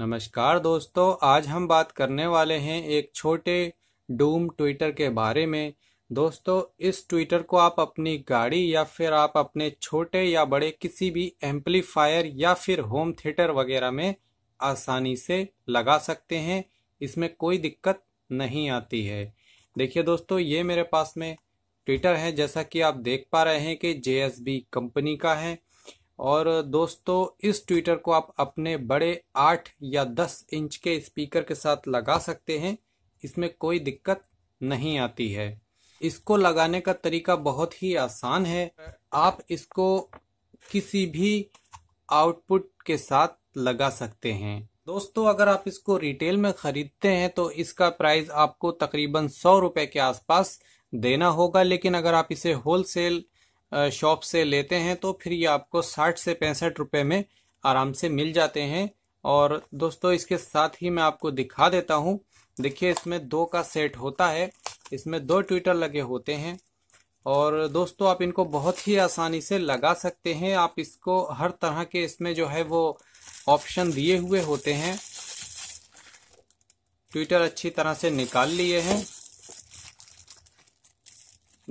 नमस्कार दोस्तों आज हम बात करने वाले हैं एक छोटे डूम ट्विटर के बारे में दोस्तों इस ट्विटर को आप अपनी गाड़ी या फिर आप अपने छोटे या बड़े किसी भी एम्पलीफायर या फिर होम थिएटर वगैरह में आसानी से लगा सकते हैं इसमें कोई दिक्कत नहीं आती है देखिए दोस्तों ये मेरे पास में ट्विटर है जैसा कि आप देख पा रहे हैं कि जे कंपनी का है और दोस्तों इस ट्विटर को आप अपने बड़े आठ या दस इंच के स्पीकर के साथ लगा सकते हैं इसमें कोई दिक्कत नहीं आती है इसको लगाने का तरीका बहुत ही आसान है आप इसको किसी भी आउटपुट के साथ लगा सकते हैं दोस्तों अगर आप इसको रिटेल में खरीदते हैं तो इसका प्राइस आपको तकरीबन सौ रुपए के आसपास देना होगा लेकिन अगर आप इसे होलसेल शॉप से लेते हैं तो फिर ये आपको साठ से पैंसठ रुपए में आराम से मिल जाते हैं और दोस्तों इसके साथ ही मैं आपको दिखा देता हूँ देखिए इसमें दो का सेट होता है इसमें दो ट्विटर लगे होते हैं और दोस्तों आप इनको बहुत ही आसानी से लगा सकते हैं आप इसको हर तरह के इसमें जो है वो ऑप्शन दिए हुए होते हैं ट्विटर अच्छी तरह से निकाल लिए हैं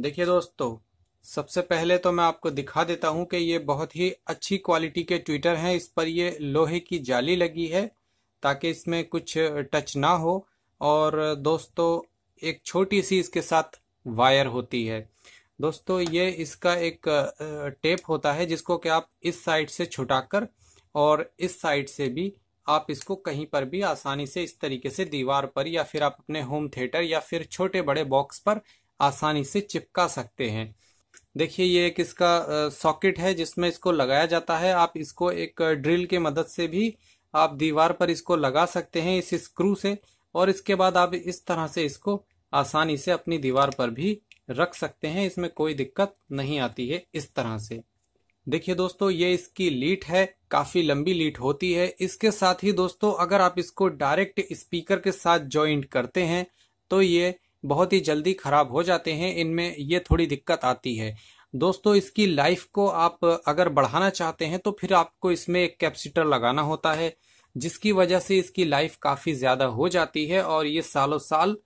देखिए दोस्तों सबसे पहले तो मैं आपको दिखा देता हूं कि ये बहुत ही अच्छी क्वालिटी के ट्विटर हैं इस पर ये लोहे की जाली लगी है ताकि इसमें कुछ टच ना हो और दोस्तों एक छोटी सी इसके साथ वायर होती है दोस्तों ये इसका एक टेप होता है जिसको कि आप इस साइड से छुटाकर और इस साइड से भी आप इसको कहीं पर भी आसानी से इस तरीके से दीवार पर या फिर आप अपने होम थिएटर या फिर छोटे बड़े बॉक्स पर आसानी से चिपका सकते हैं देखिए ये एक इसका सॉकेट है जिसमें इसको लगाया जाता है आप इसको एक ड्रिल के मदद से भी आप दीवार पर इसको लगा सकते हैं इस स्क्रू से और इसके बाद आप इस तरह से इसको आसानी से अपनी दीवार पर भी रख सकते हैं इसमें कोई दिक्कत नहीं आती है इस तरह से देखिए दोस्तों ये इसकी लीट है काफी लंबी लीट होती है इसके साथ ही दोस्तों अगर आप इसको डायरेक्ट स्पीकर के साथ ज्वाइंट करते हैं तो ये बहुत ही जल्दी ख़राब हो जाते हैं इनमें ये थोड़ी दिक्कत आती है दोस्तों इसकी लाइफ को आप अगर बढ़ाना चाहते हैं तो फिर आपको इसमें एक कैप्सीटर लगाना होता है जिसकी वजह से इसकी लाइफ काफ़ी ज़्यादा हो जाती है और ये सालों साल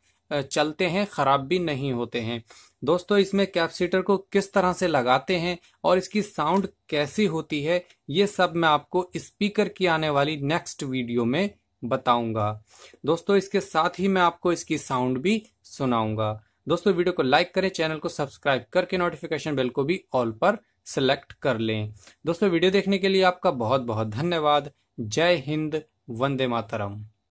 चलते हैं ख़राब भी नहीं होते हैं दोस्तों इसमें कैप्सीटर को किस तरह से लगाते हैं और इसकी साउंड कैसी होती है ये सब मैं आपको स्पीकर की आने वाली नेक्स्ट वीडियो में बताऊंगा दोस्तों इसके साथ ही मैं आपको इसकी साउंड भी सुनाऊंगा दोस्तों वीडियो को लाइक करें चैनल को सब्सक्राइब करके नोटिफिकेशन बेल को भी ऑल पर सेलेक्ट कर लें दोस्तों वीडियो देखने के लिए आपका बहुत बहुत धन्यवाद जय हिंद वंदे मातरम